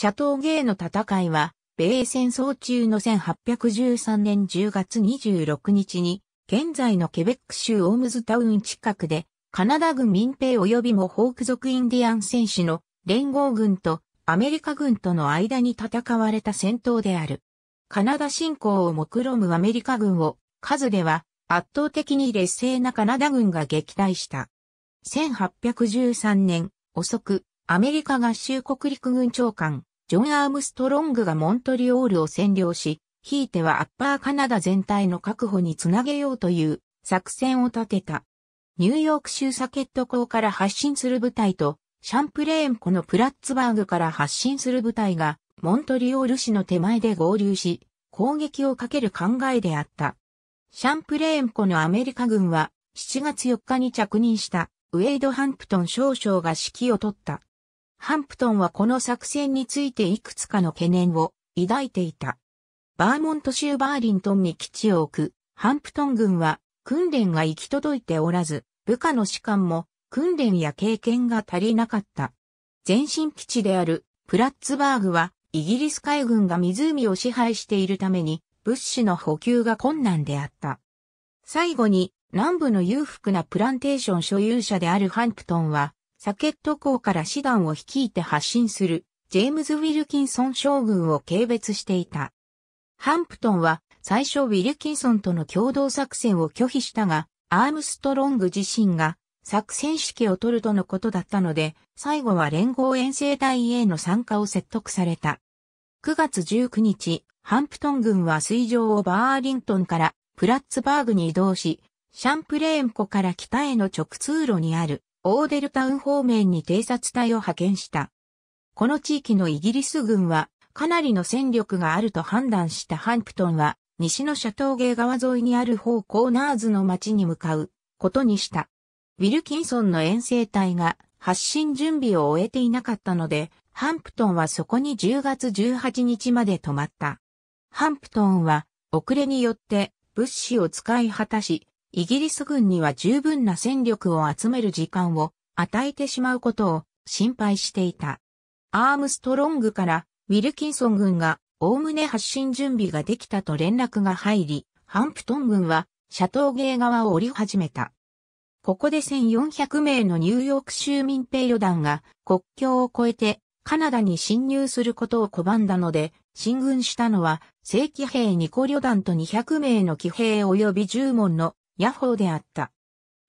シャトーゲーの戦いは、米英戦争中の1813年10月26日に、現在のケベック州オームズタウン近くで、カナダ軍民兵及びもホーク族インディアン戦士の連合軍とアメリカ軍との間に戦われた戦闘である。カナダ侵攻を目論むアメリカ軍を、数では圧倒的に劣勢なカナダ軍が撃退した。1813年、遅く、アメリカ合衆国陸軍長官、ジョン・アームストロングがモントリオールを占領し、ひいてはアッパーカナダ全体の確保につなげようという作戦を立てた。ニューヨーク州サケット港から発進する部隊と、シャンプレーン湖のプラッツバーグから発進する部隊が、モントリオール市の手前で合流し、攻撃をかける考えであった。シャンプレーン湖のアメリカ軍は、7月4日に着任した、ウェイド・ハンプトン少将が指揮を取った。ハンプトンはこの作戦についていくつかの懸念を抱いていた。バーモント州バーリントンに基地を置く、ハンプトン軍は訓練が行き届いておらず、部下の士官も訓練や経験が足りなかった。前進基地であるプラッツバーグはイギリス海軍が湖を支配しているために物資の補給が困難であった。最後に南部の裕福なプランテーション所有者であるハンプトンはサケット港から師団を率いて発進する、ジェームズ・ウィルキンソン将軍を軽蔑していた。ハンプトンは最初ウィルキンソンとの共同作戦を拒否したが、アームストロング自身が作戦指揮を取るとのことだったので、最後は連合遠征隊への参加を説得された。9月19日、ハンプトン軍は水上をバーリントンからプラッツバーグに移動し、シャンプレーン湖から北への直通路にあるオーデルタウン方面に偵察隊を派遣した。この地域のイギリス軍はかなりの戦力があると判断したハンプトンは西のシャトーゲー川沿いにある方向ナーズの町に向かうことにした。ウィルキンソンの遠征隊が発進準備を終えていなかったので、ハンプトンはそこに10月18日まで止まった。ハンプトンは遅れによって物資を使い果たし、イギリス軍には十分な戦力を集める時間を与えてしまうことを心配していた。アームストロングからウィルキンソン軍がおおむね発進準備ができたと連絡が入り、ハンプトン軍はシャトーゲー側を降り始めた。ここで1400名のニューヨーク州民兵旅団が国境を越えてカナダに侵入することを拒んだので、進軍したのは正規兵2個旅団と200名の騎兵及び10門のヤッホーであった。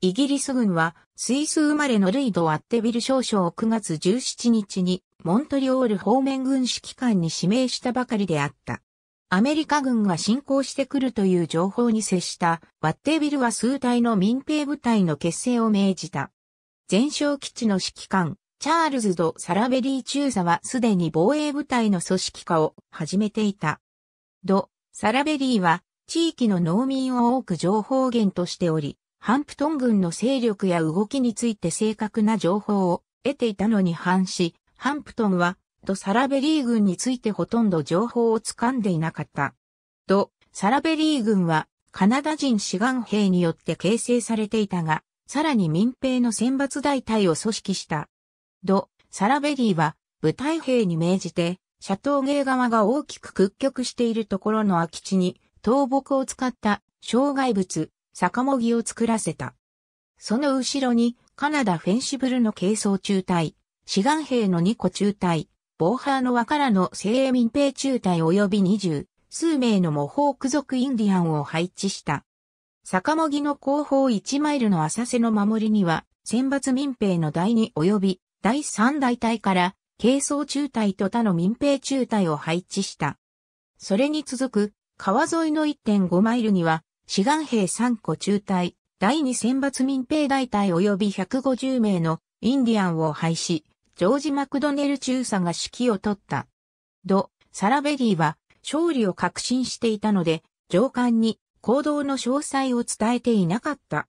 イギリス軍は、スイス生まれのルイド・アッテビル少将を9月17日に、モントリオール方面軍指揮官に指名したばかりであった。アメリカ軍が侵攻してくるという情報に接した、ワッテビルは数体の民兵部隊の結成を命じた。前哨基地の指揮官、チャールズ・ド・サラベリー中佐はすでに防衛部隊の組織化を始めていた。ド・サラベリーは地域の農民を多く情報源としており、ハンプトン軍の勢力や動きについて正確な情報を得ていたのに反し、ハンプトンは、ドサラベリー軍についてほとんど情報を掴んでいなかった。ド、サラベリー軍は、カナダ人志願兵によって形成されていたが、さらに民兵の選抜大隊を組織した。ド、サラベリーは、部隊兵に命じて、シャトーゲー側が大きく屈曲しているところの空き地に、倒木を使った障害物、坂もぎを作らせた。その後ろにカナダフェンシブルの軽装中隊、志願兵の2個中隊、ハーの和からの精鋭民兵中隊及び20数名の模倣区族インディアンを配置した。坂もぎの後方1マイルの浅瀬の守りには、選抜民兵の第2及び第3大隊から軽装中隊と他の民兵中隊を配置した。それに続く川沿いの1.5マイルには、志願兵3個中隊、第2選抜民兵大隊及び150名のインディアンを廃止、ジョージ・マクドネル中佐が指揮を取った。ド、サラベリーは勝利を確信していたので、上官に行動の詳細を伝えていなかった。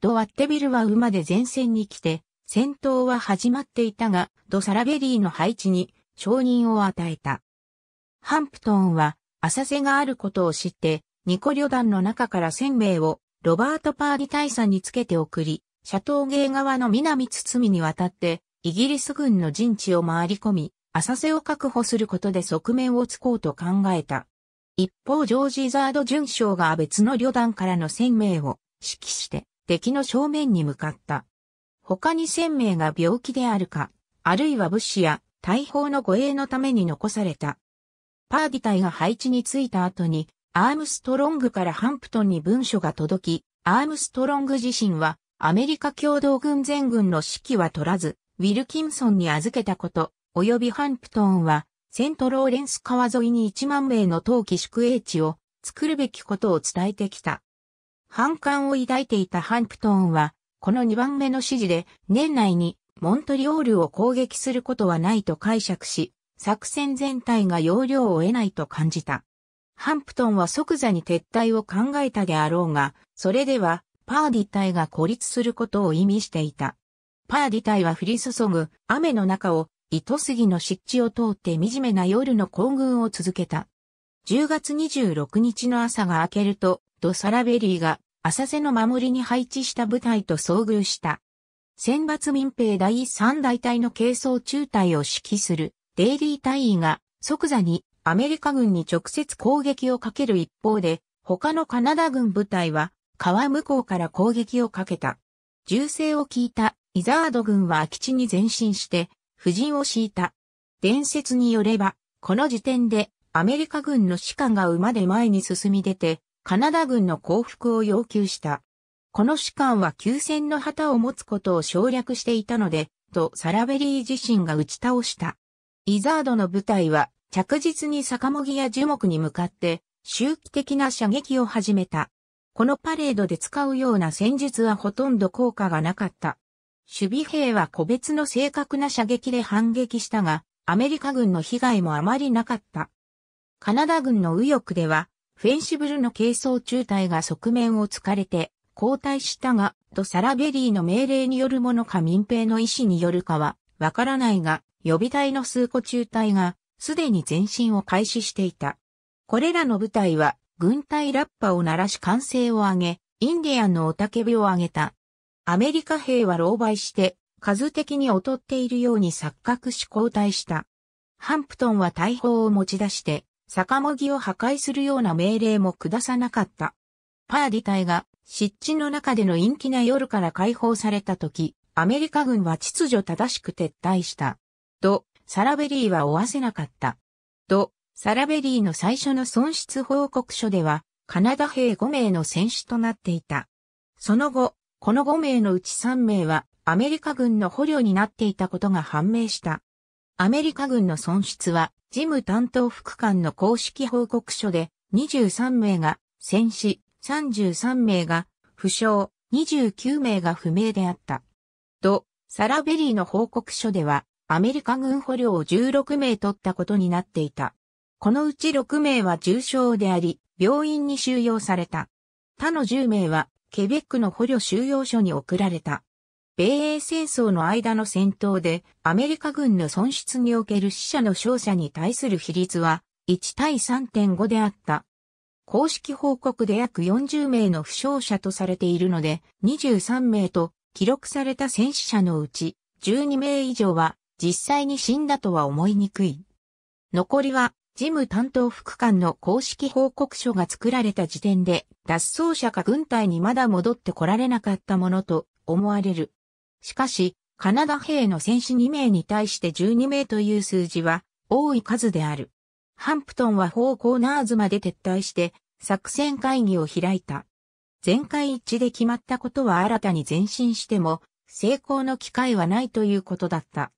ド・ワッテビルは馬で前線に来て、戦闘は始まっていたが、ド・サラベリーの配置に承認を与えた。ハンプトンは浅瀬があることを知って、ニコ旅団の中から1000名をロバート・パーディ大佐につけて送り、シャトーゲー側の南包に渡って、イギリス軍の陣地を回り込み、浅瀬を確保することで側面をつこうと考えた。一方、ジョージ・ザード准将が別の旅団からの1名を指揮して、敵の正面に向かった。他に1名が病気であるか、あるいは物資や大砲の護衛のために残されたパーディ隊が配置についた後に、アームストロングからハンプトンに文書が届き、アームストロング自身は、アメリカ共同軍全軍の指揮は取らず、ウィルキンソンに預けたこと、及びハンプトンは、セントローレンス川沿いに1万名の冬季宿営地を作るべきことを伝えてきた。反感を抱いていたハンプトンは、この2番目の指示で、年内にモントリオールを攻撃することはないと解釈し、作戦全体が容量を得ないと感じた。ハンプトンは即座に撤退を考えたであろうが、それでは、パーディ隊が孤立することを意味していた。パーディ隊は降り注ぐ雨の中を糸杉の湿地を通って惨めな夜の行軍を続けた。10月26日の朝が明けると、ドサラベリーが浅瀬の守りに配置した部隊と遭遇した。選抜民兵第3大隊の軽装中隊を指揮するデイリー隊員が即座にアメリカ軍に直接攻撃をかける一方で、他のカナダ軍部隊は川向こうから攻撃をかけた。銃声を聞いたイザード軍は空き地に前進して布陣を敷いた。伝説によれば、この時点でアメリカ軍の士官が馬で前に進み出て、カナダ軍の降伏を要求した。この士官は休戦の旗を持つことを省略していたので、とサラベリー自身が打ち倒した。イザードの部隊は着実に坂もぎや樹木に向かって周期的な射撃を始めた。このパレードで使うような戦術はほとんど効果がなかった。守備兵は個別の正確な射撃で反撃したが、アメリカ軍の被害もあまりなかった。カナダ軍の右翼では、フェンシブルの軽装中隊が側面を突かれて、交代したが、とサラベリーの命令によるものか民兵の意思によるかは、わからないが、予備隊の数個中隊が、すでに前進を開始していた。これらの部隊は、軍隊ラッパを鳴らし歓声を上げ、インディアンの雄たけびを上げた。アメリカ兵は狼狽して、数的に劣っているように錯覚し交代した。ハンプトンは大砲を持ち出して、酒もぎを破壊するような命令も下さなかった。パーディ隊が湿地の中での陰気な夜から解放された時、アメリカ軍は秩序正しく撤退した。と、サラベリーは追わせなかった。と、サラベリーの最初の損失報告書では、カナダ兵5名の戦死となっていた。その後、この5名のうち3名はアメリカ軍の捕虜になっていたことが判明した。アメリカ軍の損失は、事務担当副官の公式報告書で、23名が戦死、33名が負傷、29名が不明であった。と、サラベリーの報告書では、アメリカ軍捕虜を16名取ったことになっていた。このうち6名は重傷であり、病院に収容された。他の10名は、ケベックの捕虜収容所に送られた。米英戦争の間の戦闘で、アメリカ軍の損失における死者の勝者に対する比率は、1対3.5であった。公式報告で約40名の負傷者とされているので、23名と記録された戦死者のうち、12名以上は実際に死んだとは思いにくい。残りは、事務担当副官の公式報告書が作られた時点で、脱走者か軍隊にまだ戻ってこられなかったものと思われる。しかし、カナダ兵の戦士2名に対して12名という数字は多い数である。ハンプトンは方向ナーズまで撤退して作戦会議を開いた。全会一致で決まったことは新たに前進しても成功の機会はないということだった。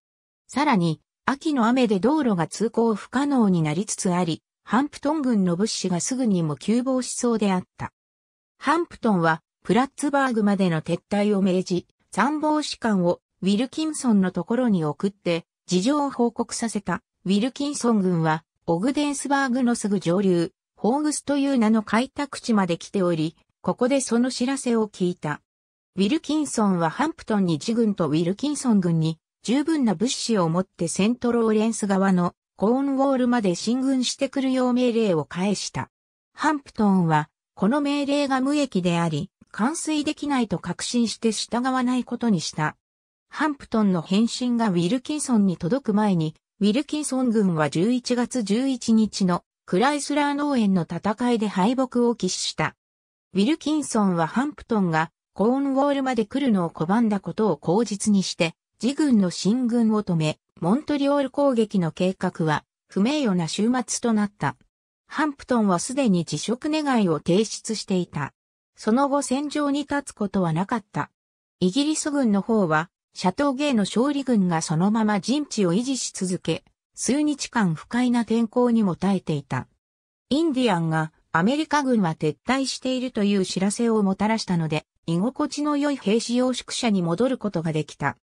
さらに、秋の雨で道路が通行不可能になりつつあり、ハンプトン軍の物資がすぐにも急防しそうであった。ハンプトンは、プラッツバーグまでの撤退を命じ、参謀士官をウィルキンソンのところに送って、事情を報告させた。ウィルキンソン軍は、オグデンスバーグのすぐ上流、ホーグスという名の開拓地まで来ており、ここでその知らせを聞いた。ウィルキンソンはハンプトンに自軍とウィルキンソン軍に十分な物資を持ってセントローレンス側のコーンウォールまで進軍してくるよう命令を返した。ハンプトンは、この命令が無益であり、完遂できないと確信して従わないことにした。ハンプトンの返信がウィルキンソンに届く前に、ウィルキンソン軍は11月11日のクライスラー農園の戦いで敗北を喫した。ウィルキンソンはハンプトンがコーンウォールまで来るのを拒んだことを口実にして、自軍の進軍を止め、モントリオール攻撃の計画は不名誉な終末となった。ハンプトンはすでに辞職願を提出していた。その後戦場に立つことはなかった。イギリス軍の方は、シャトーゲーの勝利軍がそのまま陣地を維持し続け、数日間不快な天候にも耐えていた。インディアンがアメリカ軍は撤退しているという知らせをもたらしたので、居心地の良い兵士用宿舎に戻ることができた。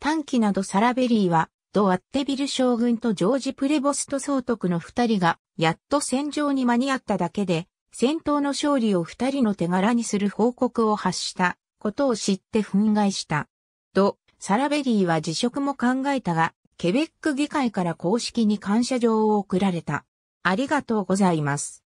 短期などサラベリーは、ド・アッテビル将軍とジョージ・プレボスト総督の二人が、やっと戦場に間に合っただけで、戦闘の勝利を二人の手柄にする報告を発したことを知って憤慨した。と、サラベリーは辞職も考えたが、ケベック議会から公式に感謝状を贈られた。ありがとうございます。